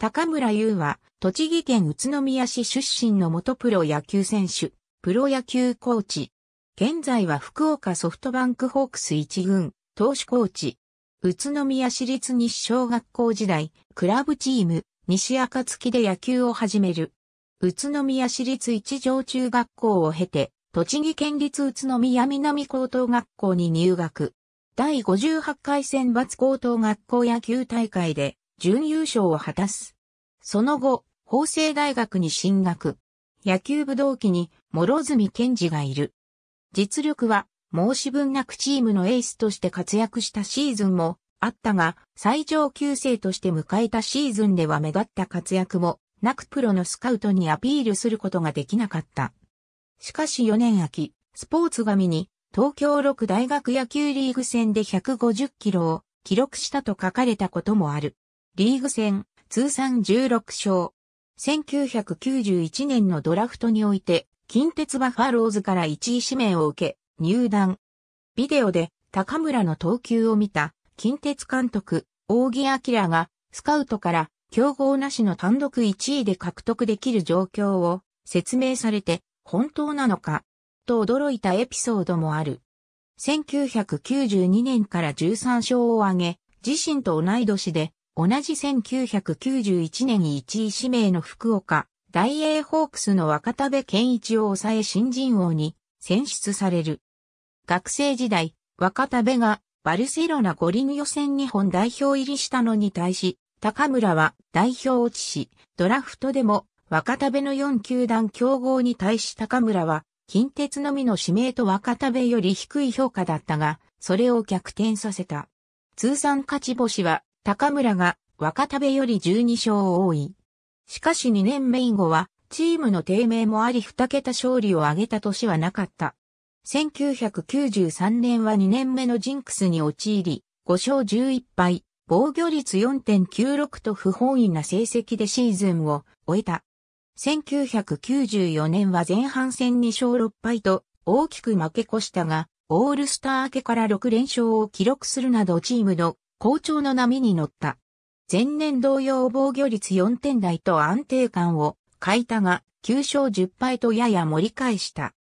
高村優は、栃木県宇都宮市出身の元プロ野球選手、プロ野球コーチ。現在は福岡ソフトバンクホークス一軍、投手コーチ。宇都宮市立西小学校時代、クラブチーム、西暁で野球を始める。宇都宮市立一条中学校を経て、栃木県立宇都宮南高等学校に入学。第58回選抜高等学校野球大会で、準優勝を果たす。その後、法政大学に進学。野球部同期に諸角健二がいる。実力は申し分なくチームのエースとして活躍したシーズンもあったが、最上級生として迎えたシーズンでは目立った活躍もなくプロのスカウトにアピールすることができなかった。しかし4年秋、スポーツ紙に東京六大学野球リーグ戦で150キロを記録したと書かれたこともある。リーグ戦、通算16勝。1991年のドラフトにおいて、近鉄バファローズから1位指名を受け、入団。ビデオで高村の投球を見た近鉄監督、大木明がスカウトから競合なしの単独1位で獲得できる状況を説明されて本当なのかと驚いたエピソードもある。1992年から13勝を挙げ、自身と同い年で同じ1991年1位指名の福岡、大英ホークスの若田部健一を抑え新人王に選出される。学生時代、若田部がバルセロナ五輪予選日本代表入りしたのに対し、高村は代表落ちし、ドラフトでも若田部の4球団競合に対し高村は、近鉄のみの指名と若田部より低い評価だったが、それを逆転させた。通算勝ち星は高村が若田部より12勝多い。しかし2年目以後は、チームの低迷もあり2桁勝利を挙げた年はなかった。1993年は2年目のジンクスに陥り、5勝11敗、防御率4.96と不本意な成績でシーズンを終えた。1994年は前半戦2勝6敗と大きく負け越したが、オールスター明けから6連勝を記録するなどチームの好調の波に乗った。前年同様防御率4点台と安定感を欠いたが、9勝10敗とやや盛り返した。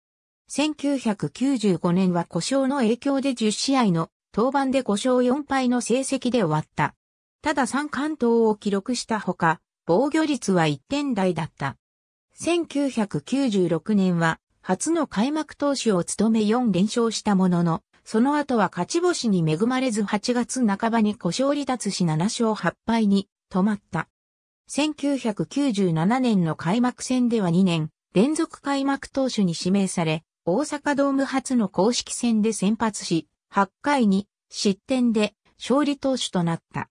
1995年は故障の影響で10試合の登板で5勝4敗の成績で終わった。ただ3関東を記録したほか、防御率は1点台だった。1996年は初の開幕投手を務め4連勝したものの、その後は勝ち星に恵まれず8月半ばに故障離脱し7勝8敗に止まった。1997年の開幕戦では2年連続開幕投手に指名され、大阪ドーム初の公式戦で先発し、8回に失点で勝利投手となった。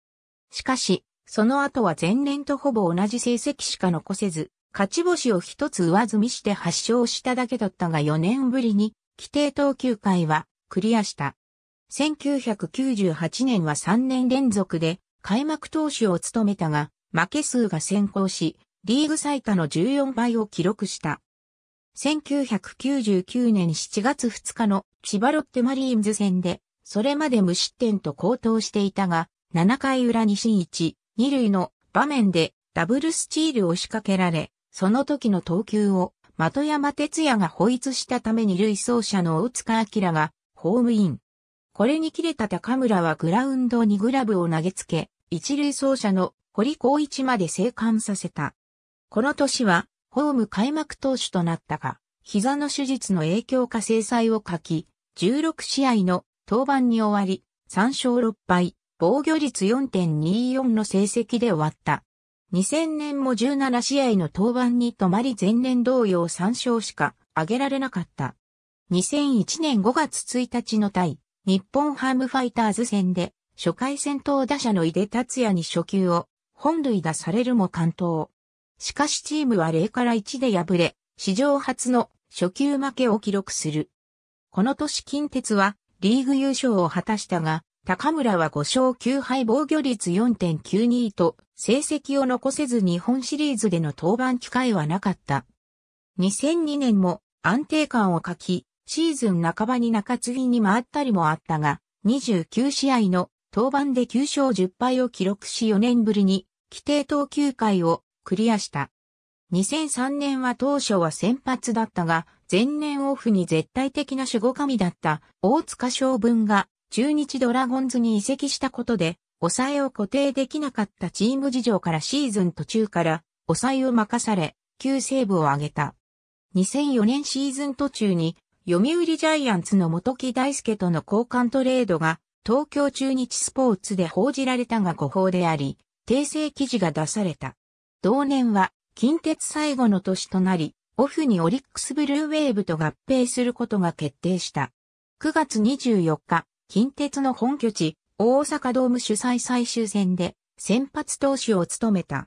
しかし、その後は前年とほぼ同じ成績しか残せず、勝ち星を一つ上積みして8勝しただけだったが4年ぶりに、規定投球回はクリアした。1998年は3年連続で開幕投手を務めたが、負け数が先行し、リーグ最多の14倍を記録した。1999年7月2日の千葉ロッテマリーンズ戦で、それまで無失点と高騰していたが、7回裏に新一、二塁の場面でダブルスチールを仕掛けられ、その時の投球を的山哲也が保イしたために類走者の大塚明がホームイン。これに切れた高村はグラウンドにグラブを投げつけ、一塁走者の堀光一まで生還させた。この年は、ホーム開幕投手となったが、膝の手術の影響か制裁を書き、16試合の登板に終わり、3勝6敗、防御率4.24の成績で終わった。2000年も17試合の登板に止まり前年同様3勝しか挙げられなかった。2001年5月1日の対、日本ハムファイターズ戦で、初回戦闘打者の井出達也に初球を、本塁打されるも完投。しかしチームは0から1で敗れ、史上初の初級負けを記録する。この年近鉄はリーグ優勝を果たしたが、高村は5勝9敗防御率4.92と成績を残せず日本シリーズでの登板機会はなかった。2002年も安定感を欠き、シーズン半ばに中継ぎに回ったりもあったが、29試合の登板で9勝10敗を記録し4年ぶりに規定投球回をクリアした。2003年は当初は先発だったが、前年オフに絶対的な守護神だった大塚将軍が中日ドラゴンズに移籍したことで、抑えを固定できなかったチーム事情からシーズン途中から抑えを任され、9セーブを挙げた。2004年シーズン途中に読売ジャイアンツの元木大輔との交換トレードが、東京中日スポーツで報じられたが誤報であり、訂正記事が出された。同年は、近鉄最後の年となり、オフにオリックスブルーウェーブと合併することが決定した。9月24日、近鉄の本拠地、大阪ドーム主催最終戦で、先発投手を務めた。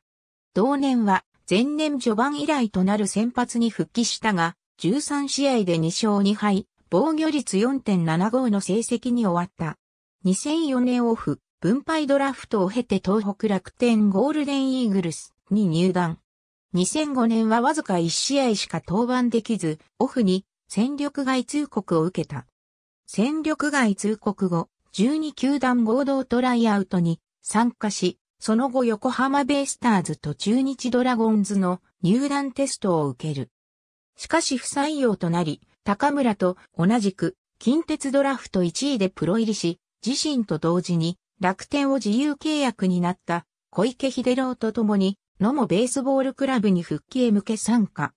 同年は、前年序盤以来となる先発に復帰したが、13試合で2勝2敗、防御率4.75の成績に終わった。2004年オフ、分配ドラフトを経て東北楽天ゴールデンイーグルスに入団。2005年はわずか1試合しか登板できず、オフに戦力外通告を受けた。戦力外通告後、12球団合同トライアウトに参加し、その後横浜ベイスターズと中日ドラゴンズの入団テストを受ける。しかし不採用となり、高村と同じく近鉄ドラフト1位でプロ入りし、自身と同時に楽天を自由契約になった小池秀郎と共に野茂ベースボールクラブに復帰へ向け参加。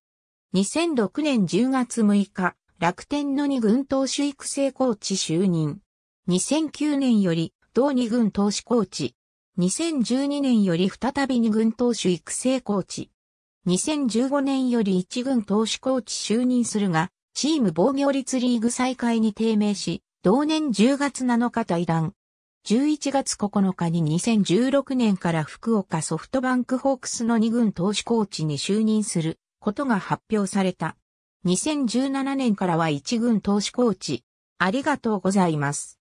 2006年10月6日、楽天の2軍投手育成コーチ就任。2009年より同2軍投手コーチ。2012年より再び2軍投手育成コーチ。2015年より一軍投手コーチ就任するが、チーム防御率リーグ再開に低迷し、同年10月7日退団。11月9日に2016年から福岡ソフトバンクホークスの二軍投手コーチに就任することが発表された。2017年からは一軍投手コーチ。ありがとうございます。